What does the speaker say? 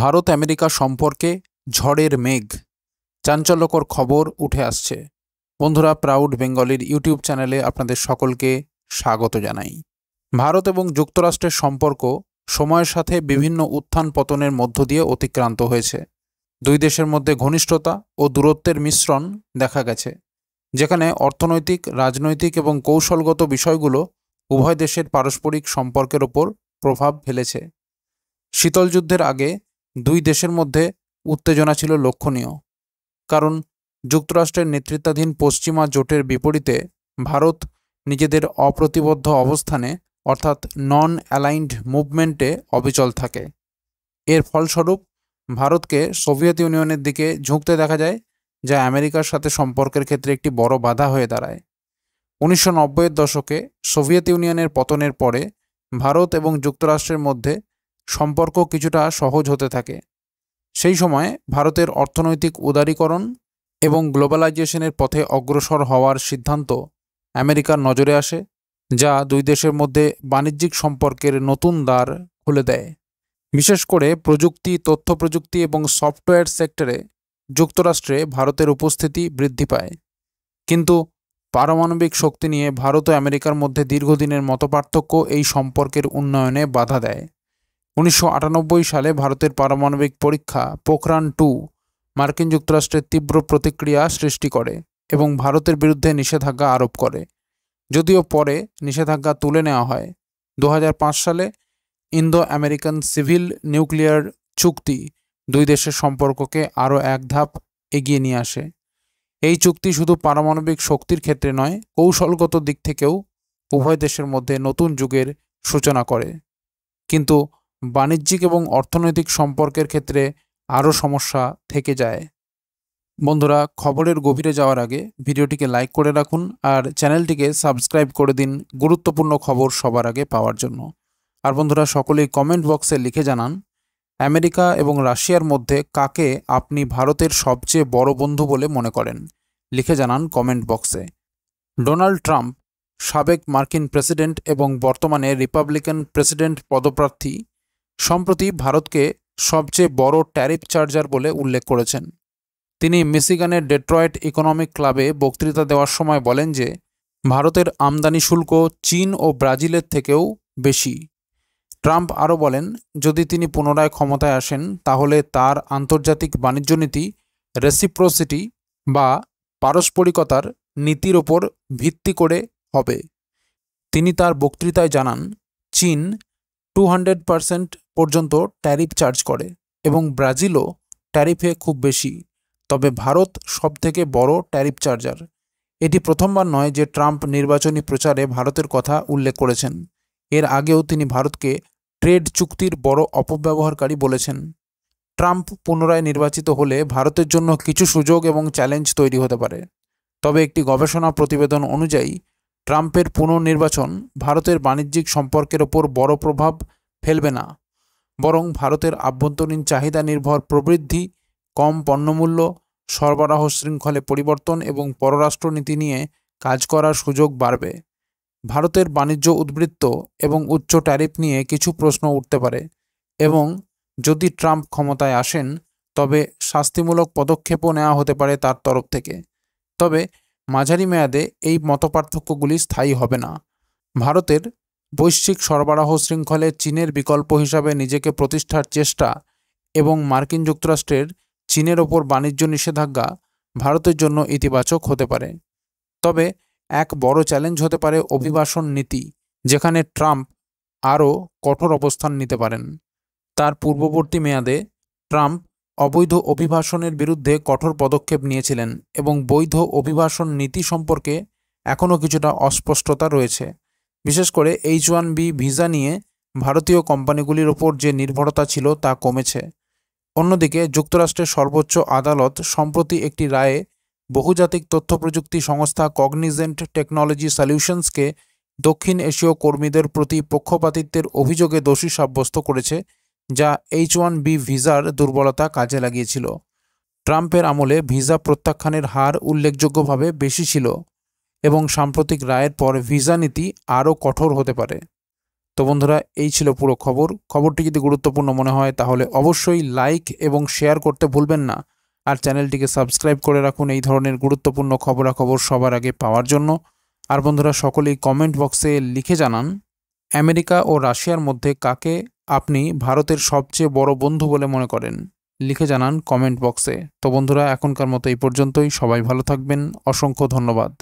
Bharat America সম্পর্কে ঝড়ের মেঘ চাঞ্চল্যকর খবর উঠে আসছে বন্ধুরা প্রাউড বেঙ্গলির ইউটিউব চ্যানেলে আপনাদের সকলকে স্বাগত জানাই ভারত এবং যুক্তরাষ্ট্রের সম্পর্ক সময়ের সাথে বিভিন্ন উত্থান পতনের মধ্য দিয়ে অতিক্রান্ত হয়েছে দুই দেশের মধ্যে ঘনিষ্ঠতা ও দূরত্বের মিশ্রণ দেখা গেছে যেখানে অর্থনৈতিক রাজনৈতিক এবং কৌশলগত বিষয়গুলো উভয় দেশের পারস্পরিক সম্পর্কের ওপর প্রভাব ফেলেছে শীতল যুদ্ধের আগে দুই দেশের মধ্যে উত্তেজনা ছিল লক্ষণীয় কারণ যুক্তরাষ্ট্রের নেতৃত্বাধীন পশ্চিমা জোটের বিপরীতে ভারত নিজেদের অপ্রতিবদ্ধ অবস্থানে অর্থাৎ নন অ্যালাইন্ড মুভমেন্টে অবিচল থাকে এর ফলস্বরূপ ভারতকে সোভিয়েত ইউনিয়নের দিকে ঝুঁকতে দেখা যায় যা আমেরিকার সাথে সম্পর্কের ক্ষেত্রে একটি বড় বাধা হয়ে দাঁড়ায় উনিশশো নব্বইয়ের দশকে সোভিয়েত ইউনিয়নের পতনের পরে ভারত এবং যুক্তরাষ্ট্রের মধ্যে সম্পর্ক কিছুটা সহজ হতে থাকে সেই সময় ভারতের অর্থনৈতিক উদারীকরণ এবং গ্লোবালাইজেশনের পথে অগ্রসর হওয়ার সিদ্ধান্ত আমেরিকার নজরে আসে যা দুই দেশের মধ্যে বাণিজ্যিক সম্পর্কের নতুন দ্বার খুলে দেয় বিশেষ করে প্রযুক্তি তথ্য প্রযুক্তি এবং সফটওয়্যার সেক্টরে যুক্তরাষ্ট্রে ভারতের উপস্থিতি বৃদ্ধি পায় কিন্তু পারমাণবিক শক্তি নিয়ে ভারত ও আমেরিকার মধ্যে দীর্ঘদিনের মতপার্থক্য এই সম্পর্কের উন্নয়নে বাধা দেয় উনিশশো সালে ভারতের পারমাণবিক পরীক্ষা পোখরান টু মার্কিন যুক্তরাষ্ট্রের তীব্র প্রতিক্রিয়া সৃষ্টি করে এবং ভারতের বিরুদ্ধে নিষেধাজ্ঞা আরোপ করে যদিও পরে নিষেধাজ্ঞা তুলে নেওয়া হয় দু সালে ইন্দো আমেরিকান সিভিল নিউক্লিয়ার চুক্তি দুই দেশের সম্পর্ককে আরও এক ধাপ এগিয়ে নিয়ে আসে এই চুক্তি শুধু পারমাণবিক শক্তির ক্ষেত্রে নয় কৌশলগত দিক থেকেও উভয় দেশের মধ্যে নতুন যুগের সূচনা করে কিন্তু বাণিজ্যিক এবং অর্থনৈতিক সম্পর্কের ক্ষেত্রে আরও সমস্যা থেকে যায় বন্ধুরা খবরের গভীরে যাওয়ার আগে ভিডিওটিকে লাইক করে রাখুন আর চ্যানেলটিকে সাবস্ক্রাইব করে দিন গুরুত্বপূর্ণ খবর সবার আগে পাওয়ার জন্য আর বন্ধুরা সকলেই কমেন্ট বক্সে লিখে জানান আমেরিকা এবং রাশিয়ার মধ্যে কাকে আপনি ভারতের সবচেয়ে বড় বন্ধু বলে মনে করেন লিখে জানান কমেন্ট বক্সে ডোনাল্ড ট্রাম্প সাবেক মার্কিন প্রেসিডেন্ট এবং বর্তমানে রিপাবলিকান প্রেসিডেন্ট পদপ্রার্থী সম্প্রতি ভারতকে সবচেয়ে বড় ট্যারিফ চার্জার বলে উল্লেখ করেছেন তিনি মিসিগানের ডেট্রয়েট ইকোনমিক ক্লাবে বক্তৃতা দেওয়ার সময় বলেন যে ভারতের আমদানি শুল্ক চীন ও ব্রাজিলের থেকেও বেশি ট্রাম্প আরও বলেন যদি তিনি পুনরায় ক্ষমতায় আসেন তাহলে তার আন্তর্জাতিক বাণিজ্য নীতি রেসিপ্রোসিটি বা পারস্পরিকতার নীতির ওপর ভিত্তি করে হবে তিনি তার বক্তৃতায় জানান চীন টু হান্ড্রেড পারসেন্ট পর্যন্ত ট্যারিফ চার্জ করে এবং ব্রাজিলও ট্যারিফে খুব বেশি তবে ভারত সবথেকে বড় ট্যারিফ চার্জার এটি প্রথমবার নয় যে ট্রাম্প নির্বাচনী প্রচারে ভারতের কথা উল্লেখ করেছেন এর আগেও তিনি ভারতকে ট্রেড চুক্তির বড় অপব্যবহারকারী বলেছেন ট্রাম্প পুনরায় নির্বাচিত হলে ভারতের জন্য কিছু সুযোগ এবং চ্যালেঞ্জ তৈরি হতে পারে তবে একটি গবেষণা প্রতিবেদন অনুযায়ী ট্রাম্পের পুনর্নির্বাচন ভারতের বাণিজ্যিক সম্পর্কের ওপর বড় প্রভাব ফেলবে না বরং ভারতের আভ্যন্তরীণ চাহিদা নির্ভর প্রবৃদ্ধি কম পণ্যমূল্য সরবরাহ শৃঙ্খলে পরিবর্তন এবং পররাষ্ট্রনীতি নিয়ে কাজ করার সুযোগ বাড়বে ভারতের বাণিজ্য উদ্বৃত্ত এবং উচ্চ ট্যারিফ নিয়ে কিছু প্রশ্ন উঠতে পারে এবং যদি ট্রাম্প ক্ষমতায় আসেন তবে শাস্তিমূলক পদক্ষেপও নেওয়া হতে পারে তার তরফ থেকে তবে মাঝারি মেয়াদে এই মতপার্থক্যগুলি স্থায়ী হবে না ভারতের বৈশ্বিক সরবরাহ শৃঙ্খলে চীনের বিকল্প হিসাবে নিজেকে প্রতিষ্ঠার চেষ্টা এবং মার্কিন যুক্তরাষ্ট্রের চীনের ওপর বাণিজ্য নিষেধাজ্ঞা ভারতের জন্য ইতিবাচক হতে পারে তবে এক বড় চ্যালেঞ্জ হতে পারে অভিবাসন নীতি যেখানে ট্রাম্প আরও কঠোর অবস্থান নিতে পারেন তার পূর্ববর্তী মেয়াদে ট্রাম্প অবৈধ অভিবাসনের বিরুদ্ধে কঠোর পদক্ষেপ নিয়েছিলেন এবং বৈধ অভিবাসন নীতি সম্পর্কে এখনও কিছুটা অস্পষ্টতা রয়েছে বিশেষ করে এইচ ওয়ান বি ভিসা নিয়ে ভারতীয় কোম্পানিগুলির ওপর যে নির্ভরতা ছিল তা কমেছে অন্যদিকে যুক্তরাষ্ট্রের সর্বোচ্চ আদালত সম্প্রতি একটি রায়ে বহুজাতিক তথ্য প্রযুক্তি সংস্থা কগনিজেন্ট টেকনোলজি সলিউশনসকে দক্ষিণ এশীয় কর্মীদের প্রতি পক্ষপাতিত্বের অভিযোগে দোষী সাব্যস্ত করেছে যা এইচ ওয়ান বি ভিসার দুর্বলতা কাজে লাগিয়েছিল ট্রাম্পের আমলে ভিসা প্রত্যাখ্যানের হার উল্লেখযোগ্যভাবে বেশি ছিল এবং সাম্প্রতিক রায়ের পর ভিসা নীতি আরও কঠোর হতে পারে তো বন্ধুরা এই ছিল পুরো খবর খবরটি যদি গুরুত্বপূর্ণ মনে হয় তাহলে অবশ্যই লাইক এবং শেয়ার করতে ভুলবেন না আর চ্যানেলটিকে সাবস্ক্রাইব করে রাখুন এই ধরনের গুরুত্বপূর্ণ খবরাখবর সবার আগে পাওয়ার জন্য আর বন্ধুরা সকলেই কমেন্ট বক্সে লিখে জানান আমেরিকা ও রাশিয়ার মধ্যে কাকে আপনি ভারতের সবচেয়ে বড় বন্ধু বলে মনে করেন লিখে জানান কমেন্ট বক্সে তো বন্ধুরা এখনকার মতো এই পর্যন্তই সবাই ভালো থাকবেন অসংখ্য ধন্যবাদ